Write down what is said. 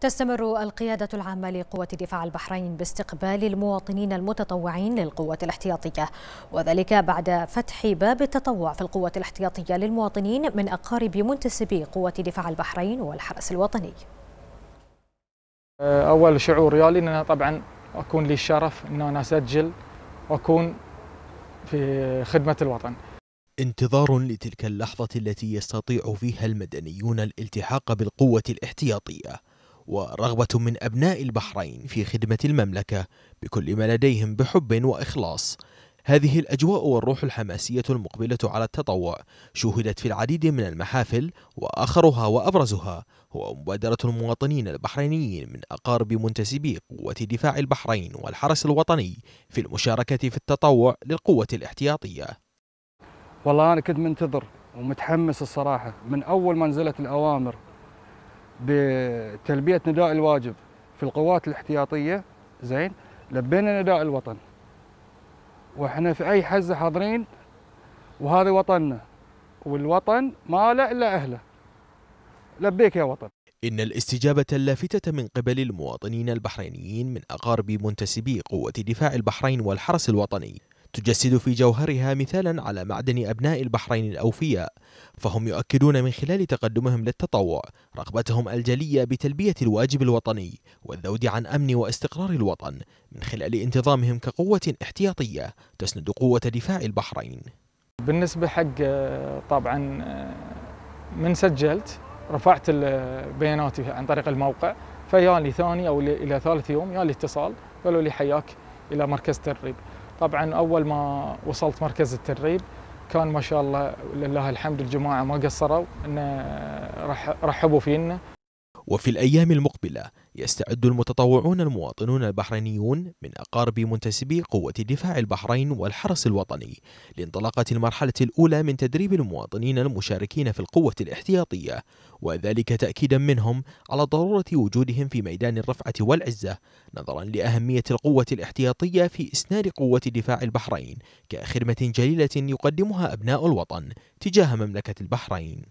تستمر القيادة العامة لقوة دفاع البحرين باستقبال المواطنين المتطوعين للقوة الاحتياطية وذلك بعد فتح باب التطوع في القوة الاحتياطية للمواطنين من أقارب منتسبي قوة دفاع البحرين والحرس الوطني أه، أول شعور يالي أن أنا طبعا أكون لي الشرف أن أنا أسجل وأكون في خدمة الوطن انتظار لتلك اللحظة التي يستطيع فيها المدنيون الالتحاق بالقوة الاحتياطية ورغبة من أبناء البحرين في خدمة المملكة بكل ما لديهم بحب وإخلاص هذه الأجواء والروح الحماسية المقبلة على التطوع شوهدت في العديد من المحافل وآخرها وأبرزها هو مبادرة المواطنين البحرينيين من أقارب منتسبي قوة دفاع البحرين والحرس الوطني في المشاركة في التطوع للقوة الاحتياطية والله أنا كنت منتظر ومتحمس الصراحة من أول ما نزلت الأوامر بتلبيه نداء الواجب في القوات الاحتياطيه زين لبينا نداء الوطن واحنا في اي حزه حاضرين وهذا وطننا والوطن ما له الا اهله لبيك يا وطن إن الاستجابة اللافتة من قبل المواطنين البحرينيين من أقارب منتسبي قوة دفاع البحرين والحرس الوطني تجسد في جوهرها مثالا على معدن أبناء البحرين الأوفياء فهم يؤكدون من خلال تقدمهم للتطوع رغبتهم الجلية بتلبية الواجب الوطني والذود عن أمن واستقرار الوطن من خلال انتظامهم كقوة احتياطية تسند قوة دفاع البحرين بالنسبة حق آه، طبعا آه، من سجلت رفعت آه، بياناتي عن طريق الموقع فيالي ثاني أو إلى ثالث يوم يالي اتصال قالوا لي حياك إلى مركز تدريب طبعا اول ما وصلت مركز التدريب كان ما شاء الله لله الحمد الجماعه ما قصروا انه رحبوا فينا وفي الأيام المقبلة يستعد المتطوعون المواطنون البحرينيون من أقارب منتسبي قوة دفاع البحرين والحرس الوطني لانطلاقة المرحلة الأولى من تدريب المواطنين المشاركين في القوة الاحتياطية وذلك تأكيدا منهم على ضرورة وجودهم في ميدان الرفعة والعزة نظرا لأهمية القوة الاحتياطية في إسناد قوة دفاع البحرين كخدمة جليلة يقدمها أبناء الوطن تجاه مملكة البحرين